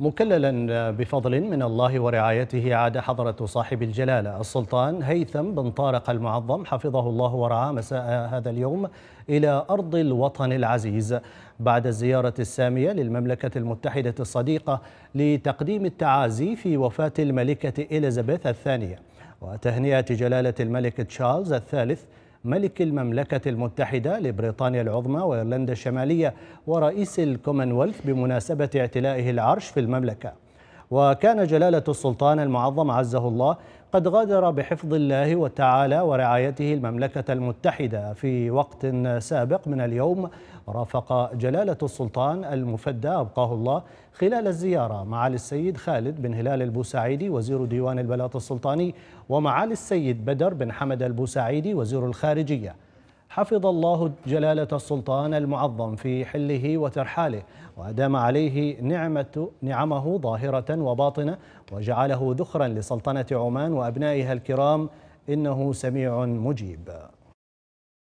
مكللا بفضل من الله ورعايته عاد حضرة صاحب الجلالة السلطان هيثم بن طارق المعظم حفظه الله ورعاه مساء هذا اليوم إلى أرض الوطن العزيز بعد الزيارة السامية للمملكة المتحدة الصديقة لتقديم التعازي في وفاة الملكة إليزابيث الثانية وتهنئة جلالة الملك تشارلز الثالث ملك المملكة المتحدة لبريطانيا العظمى وإيرلندا الشمالية ورئيس الكومنولث بمناسبة اعتلائه العرش في المملكة وكان جلالة السلطان المعظم عزه الله قد غادر بحفظ الله وتعالى ورعايته المملكة المتحدة في وقت سابق من اليوم رافق جلالة السلطان المفدى أبقاه الله خلال الزيارة معالي السيد خالد بن هلال البوسعيدي وزير ديوان البلاط السلطاني ومعالي السيد بدر بن حمد البوسعيدي وزير الخارجية حفظ الله جلالة السلطان المعظم في حله وترحاله وأدام عليه نعمة نعمه ظاهرة وباطنة وجعله ذخرا لسلطنة عمان وأبنائها الكرام إنه سميع مجيب